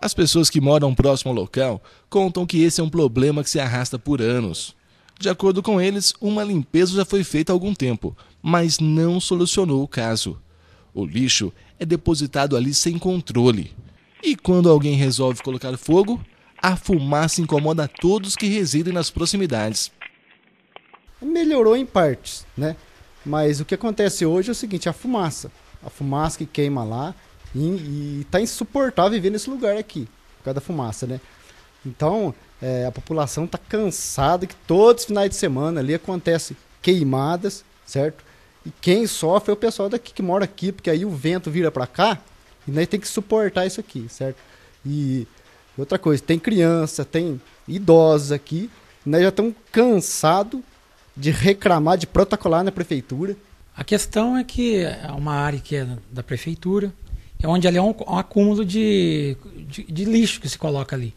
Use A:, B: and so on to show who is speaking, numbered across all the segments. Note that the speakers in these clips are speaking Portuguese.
A: As pessoas que moram próximo ao local contam que esse é um problema que se arrasta por anos. De acordo com eles, uma limpeza já foi feita há algum tempo, mas não solucionou o caso. O lixo é depositado ali sem controle. E quando alguém resolve colocar fogo, a fumaça incomoda todos que residem nas proximidades.
B: Melhorou em partes, né? Mas o que acontece hoje é o seguinte: a fumaça. A fumaça que queima lá e, e tá insuportável viver nesse lugar aqui, por causa da fumaça, né? Então, é, a população tá cansada que todos os finais de semana ali acontece queimadas, certo? E quem sofre é o pessoal daqui que mora aqui, porque aí o vento vira para cá e nós tem que suportar isso aqui, certo? E outra coisa, tem criança, tem idosos aqui, nós já estamos
C: cansados de reclamar, de protocolar na prefeitura. A questão é que é uma área que é da prefeitura, é onde ali é um, um acúmulo de, de, de, lixo que se coloca ali.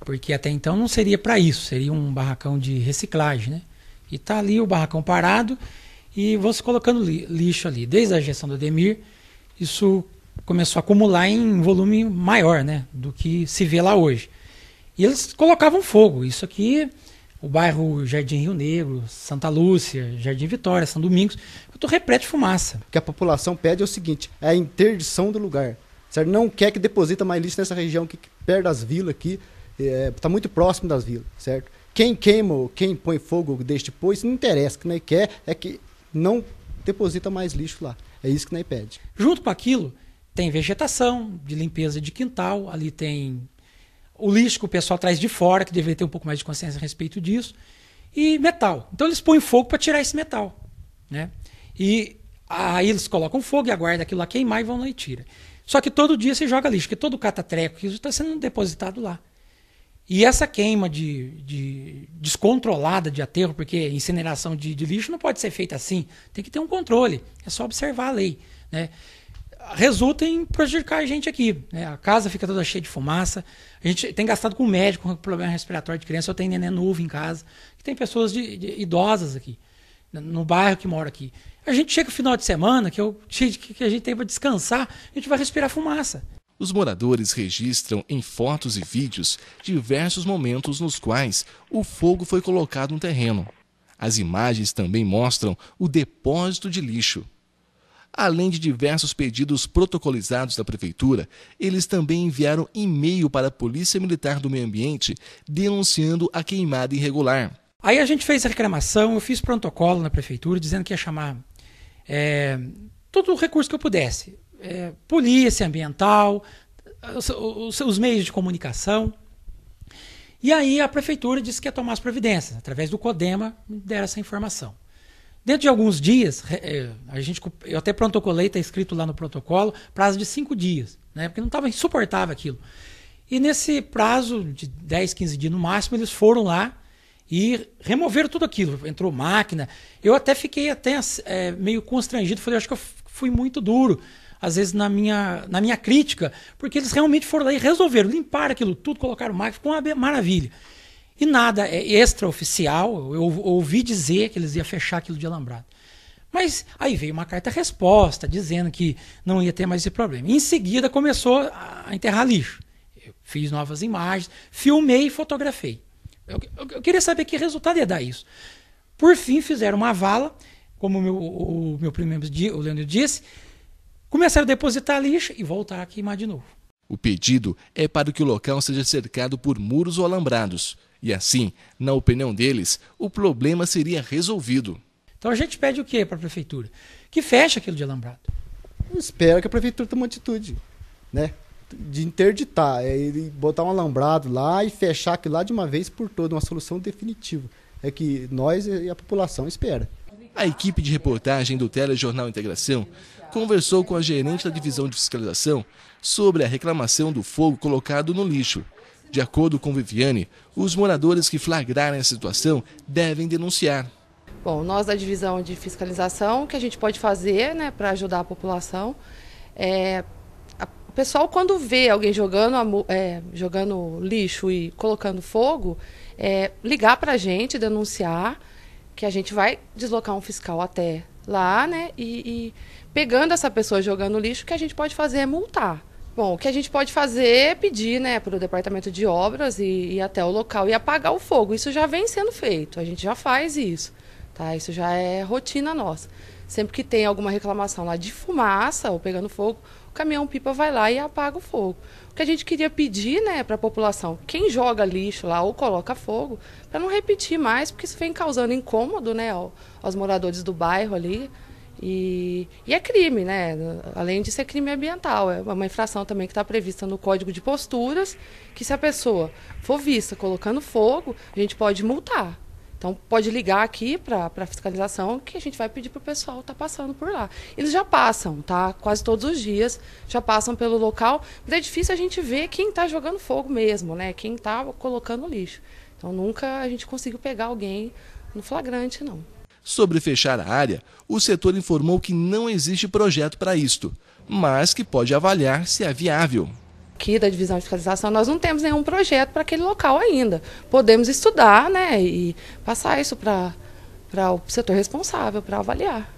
C: Porque até então não seria para isso, seria um barracão de reciclagem, né? E tá ali o barracão parado e vão se colocando li, lixo ali. Desde a gestão do Ademir, isso começou a acumular em volume maior, né? Do que se vê lá hoje. E eles colocavam fogo. Isso aqui o bairro Jardim Rio Negro, Santa Lúcia, Jardim Vitória, São Domingos. Eu estou repleto de fumaça.
B: O que a população pede é o seguinte: é a interdição do lugar. Certo? Não quer que deposita mais lixo nessa região que perto das vilas aqui. Está eh, é, muito próximo das vilas, certo? Quem queima, ou quem põe fogo deste depois, não interessa. O que né? quer é que não deposita mais lixo lá. É isso que o pede.
C: Junto com aquilo, tem vegetação, de limpeza de quintal, ali tem o lixo que o pessoal traz de fora, que deveria ter um pouco mais de consciência a respeito disso, e metal. Então eles põem fogo para tirar esse metal. Né? E aí eles colocam fogo e aguardam aquilo lá queimar e vão lá e tira. Só que todo dia você joga lixo, porque todo catatreco que está sendo depositado lá. E essa queima de, de, descontrolada de aterro, porque incineração de, de, lixo não pode ser feita assim, tem que ter um controle, é só observar a lei. Né? resulta em prejudicar a gente aqui. Né? A casa fica toda cheia de fumaça. A gente tem gastado com médico com problema respiratório de criança. Eu tenho neném novo em casa. tem pessoas de, de, idosas aqui, no bairro que mora aqui. A gente chega no final de semana,
A: que, eu, que a gente tem para descansar, a gente vai respirar fumaça. Os moradores registram em fotos e vídeos diversos momentos nos quais o fogo foi colocado no terreno. As imagens também mostram o depósito de lixo Além de diversos pedidos protocolizados da Prefeitura, eles também enviaram e-mail para a Polícia Militar do Meio Ambiente denunciando a queimada irregular. Aí a gente fez a reclamação, eu fiz protocolo na Prefeitura dizendo que ia chamar é,
C: todo o recurso que eu pudesse. É, polícia ambiental, os, os, os meios de comunicação. E aí a prefeitura disse que ia tomar as providências. Através do CODEMA, deram essa informação. Dentro de alguns dias, eh, a gente, eu até protocolei, está escrito lá no protocolo, prazo de cinco dias, né? porque não estava insuportável aquilo. E nesse prazo de 10, 15 dias no máximo, eles foram lá e removeram tudo aquilo. Entrou máquina. Eu até fiquei até é, meio constrangido, falei, acho que eu fui muito duro, às vezes na minha, na minha crítica, porque eles realmente foram lá e resolveram, limparam aquilo tudo, colocaram máquina, ficou uma maravilha. E nada é extraoficial, eu ouvi dizer que eles iam fechar aquilo de alambrado. Mas aí veio uma carta-resposta dizendo que não ia ter mais esse problema. Em seguida começou a enterrar lixo. Eu fiz novas imagens, filmei e fotografei. Eu, eu, eu, queria saber que resultado ia dar isso. Por fim, fizeram uma vala, como o meu, o, o meu primeiro o Leandro disse, começaram a depositar lixo e voltar a queimar de novo.
A: O pedido é para que o local seja cercado por muros ou alambrados. E assim, na opinião deles, o problema seria resolvido. Então a gente pede o quê para a prefeitura? Que feche aquilo
C: de alambrado.
B: Eu espero que a prefeitura tome uma atitude, né? De interditar, é botar um alambrado lá e fechar aquilo lá de uma vez por toda, uma solução definitiva. É que nós e a população espera.
A: A equipe de reportagem do Telejornal Integração conversou com a gerente da divisão de fiscalização sobre a reclamação do fogo colocado no lixo de acordo com Viviane, os moradores que flagrarem a situação devem denunciar.
D: Bom, nós da divisão de fiscalização, o que a gente pode fazer né, para ajudar a população é, a, O pessoal, quando vê alguém jogando, é, jogando lixo e colocando fogo, é, ligar para a gente, denunciar, que a gente vai deslocar um fiscal até lá, né? E, e pegando essa pessoa jogando lixo, o que a gente pode fazer é multar. Bom, o que a gente pode fazer é pedir né, para o departamento de obras e, e até o local e apagar o fogo. Isso já vem sendo feito, a gente já faz isso. Tá? Isso já é rotina nossa. Sempre que tem alguma reclamação lá de fumaça ou pegando fogo, o caminhão pipa vai lá e apaga o fogo. O que a gente queria pedir né, para a população, quem joga lixo lá ou coloca fogo, para não repetir mais, porque isso vem causando incômodo né, aos moradores do bairro ali. E, e, é crime, né? Além de ser crime ambiental, é uma infração também que está prevista no Código de Posturas, que se a pessoa for vista colocando fogo, a gente pode multar. Então pode ligar aqui para a fiscalização que a gente vai pedir para o pessoal estar tá passando por lá. Eles já passam, tá? Quase todos os dias já passam pelo local, mas é difícil a gente ver quem está jogando fogo mesmo, né? Quem está colocando lixo. Então nunca a gente conseguiu pegar alguém no flagrante, não.
A: Sobre fechar a área, o setor informou que não existe projeto para isto, mas que pode avaliar se é viável. Aqui da divisão de
D: fiscalização, nós não temos nenhum projeto para aquele local ainda. Podemos estudar né, e passar isso para, para o setor responsável, para avaliar.